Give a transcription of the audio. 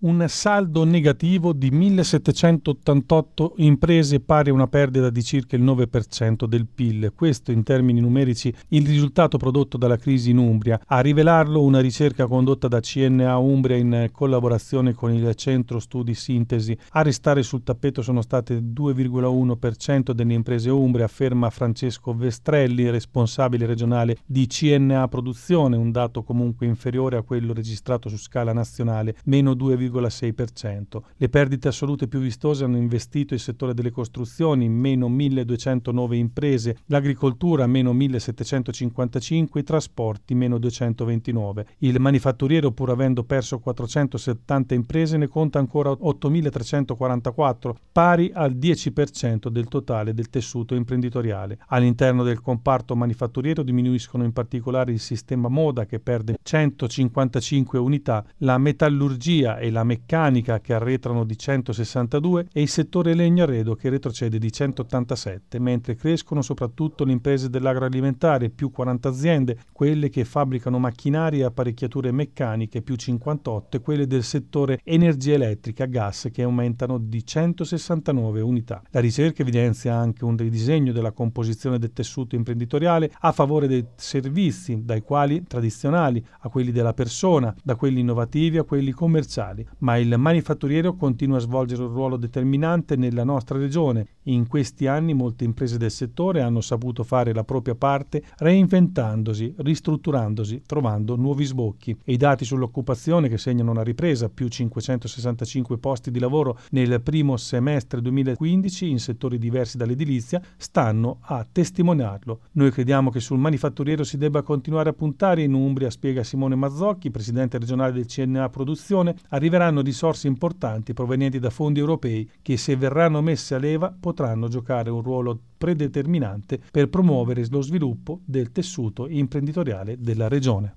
un saldo negativo di 1788 imprese pari a una perdita di circa il 9% del PIL. Questo in termini numerici il risultato prodotto dalla crisi in Umbria. A rivelarlo una ricerca condotta da CNA Umbria in collaborazione con il Centro Studi Sintesi. A restare sul tappeto sono state 2,1% delle imprese Umbria, afferma Francesco Vestrelli, responsabile regionale di CNA Produzione, un dato comunque inferiore a quello registrato su scala nazionale, meno 2,1% 1,6%. Le perdite assolute più vistose hanno investito il settore delle costruzioni, meno 1.209 imprese, l'agricoltura, meno 1.755, i trasporti, meno 229. Il manifatturiero, pur avendo perso 470 imprese, ne conta ancora 8.344, pari al 10% del totale del tessuto imprenditoriale. All'interno del comparto manifatturiero diminuiscono in particolare il sistema moda che perde 155 unità, la metallurgia e la la meccanica che arretrano di 162 e il settore legno-arredo che retrocede di 187, mentre crescono soprattutto le imprese dell'agroalimentare, più 40 aziende, quelle che fabbricano macchinari e apparecchiature meccaniche, più 58 e quelle del settore energia elettrica, gas, che aumentano di 169 unità. La ricerca evidenzia anche un ridisegno della composizione del tessuto imprenditoriale a favore dei servizi, dai quali tradizionali a quelli della persona, da quelli innovativi a quelli commerciali ma il manifatturiero continua a svolgere un ruolo determinante nella nostra regione. In questi anni molte imprese del settore hanno saputo fare la propria parte reinventandosi, ristrutturandosi, trovando nuovi sbocchi. E i dati sull'occupazione che segnano una ripresa, più 565 posti di lavoro nel primo semestre 2015 in settori diversi dall'edilizia, stanno a testimoniarlo. Noi crediamo che sul manifatturiero si debba continuare a puntare in Umbria, spiega Simone Mazzocchi, presidente regionale del CNA Produzione, arriverà deriveranno di risorse importanti provenienti da fondi europei che, se verranno messe a leva, potranno giocare un ruolo predeterminante per promuovere lo sviluppo del tessuto imprenditoriale della regione.